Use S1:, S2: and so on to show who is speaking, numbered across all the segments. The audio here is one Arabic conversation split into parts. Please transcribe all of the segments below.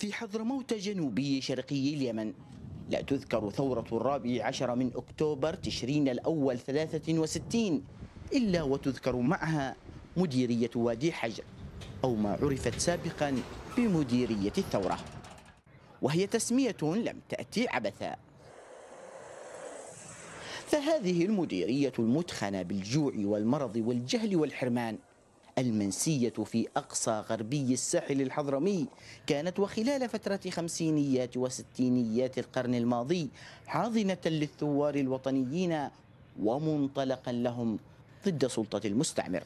S1: في حضرموت جنوبي شرقي اليمن لا تذكر ثورة الرابع عشر من أكتوبر تشرين الأول 63 إلا وتذكر معها مديرية وادي حجر أو ما عرفت سابقا بمديرية الثورة وهي تسمية لم تأتي عبثا فهذه المديرية المدخنة بالجوع والمرض والجهل والحرمان المنسية في أقصى غربي الساحل الحضرمي كانت وخلال فترة خمسينيات وستينيات القرن الماضي حاضنة للثوار الوطنيين ومنطلقا لهم ضد سلطة المستعمر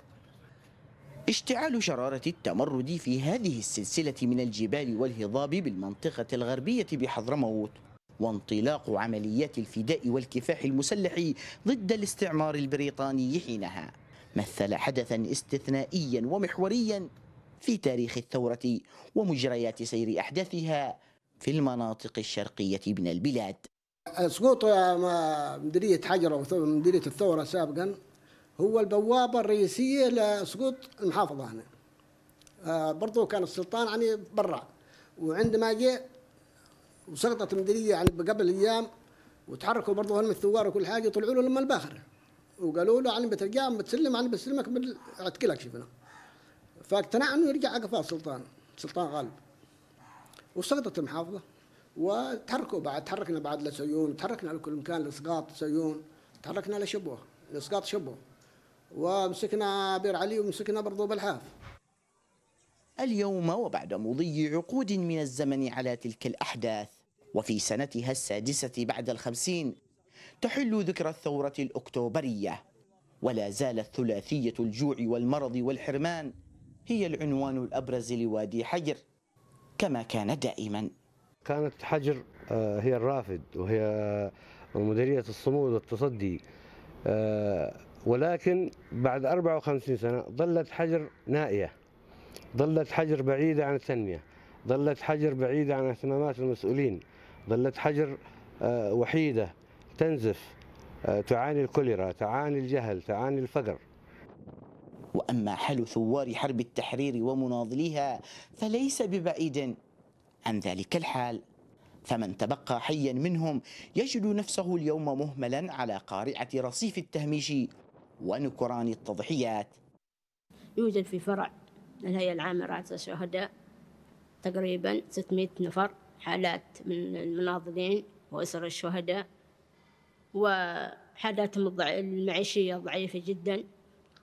S1: اشتعال شرارة التمرد في هذه السلسلة من الجبال والهضاب بالمنطقة الغربية بحضرموت وانطلاق عمليات الفداء والكفاح المسلح ضد الاستعمار البريطاني حينها مثل حدثا استثنائيا ومحوريا في تاريخ الثورة ومجريات سير أحداثها في المناطق الشرقية من البلاد
S2: سقوط مديرية حجر مديرية الثورة سابقا هو البوابة الرئيسية لسقوط المحافظة هنا آه، برضو كان السلطان يعني برا وعندما جاء وسقطت المديرية يعني قبل أيام وتحركوا برضو هم الثوار وكل حاجة طلعوا لهم الباخرة وقالوا له علم بترجع بتسلم علم بسلمك من شفنا فاقتنع انه يرجع عقفاء السلطان سلطان غالب وسقطت المحافظه وتحركوا بعد تحركنا بعد لسيون تحركنا لكل مكان لاسقاط سيون تحركنا لشبوه لاسقاط شبوه ومسكنا بير علي ومسكنا برضو بالحاف
S1: اليوم وبعد مضي عقود من الزمن على تلك الأحداث وفي سنتها السادسة بعد الخمسين تحل ذكرى الثورة الأكتوبرية ولا زالت ثلاثية الجوع والمرض والحرمان هي العنوان الأبرز لوادي حجر كما كان دائما
S2: كانت حجر آه، هي الرافد وهي مديرية الصمود والتصدي آه، ولكن بعد 54 سنة ظلت حجر نائية ظلت حجر بعيدة عن التنمية ظلت حجر بعيدة عن اهتمامات المسؤولين ظلت حجر آه، وحيدة تنزف آه، تعاني الكوليرا تعاني الجهل تعاني الفقر
S1: وأما حال ثوار حرب التحرير ومناضليها فليس ببعيد عن ذلك الحال فمن تبقى حيا منهم يجد نفسه اليوم مهملا على قارعة رصيف التهميش ونكران التضحيات
S3: يوجد في فرع الهيئة العامة لرعاية الشهداء تقريبا 600 نفر حالات من المناضلين وأسر الشهداء وحالاتهم المعيشية ضعيفة جدا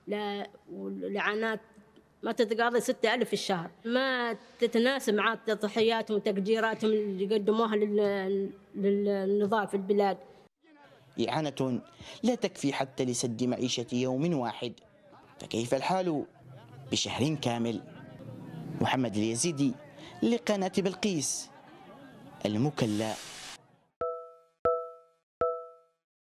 S3: لا ولعنات ما تتقاضي ستة ألف في الشهر ما تتناسب مع تضحياتهم وتقديراتهم اللي قدموها للنظام في البلاد
S1: إعانة لا تكفي حتى لسد معيشة يوم واحد فكيف الحال بشهر كامل محمد اليزيدي لقناة
S3: بلقيس المكلا